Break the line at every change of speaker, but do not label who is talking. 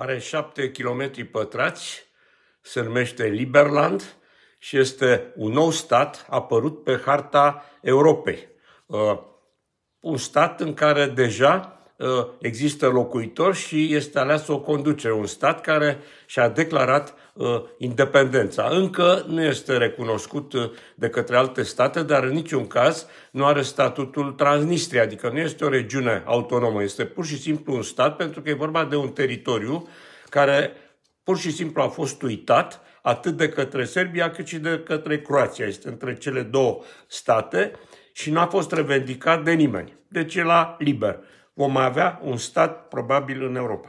are 7 km pătrați, se numește Liberland și este un nou stat apărut pe harta Europei. Uh, un stat în care deja Uh, există locuitori și este ales o conducere, un stat care și-a declarat uh, independența. Încă nu este recunoscut uh, de către alte state, dar în niciun caz nu are statutul Transnistria, adică nu este o regiune autonomă, este pur și simplu un stat pentru că e vorba de un teritoriu care pur și simplu a fost uitat atât de către Serbia cât și de către Croația. Este între cele două state și n-a fost revendicat de nimeni. Deci e la liber vom avea un stat probabil în Europa.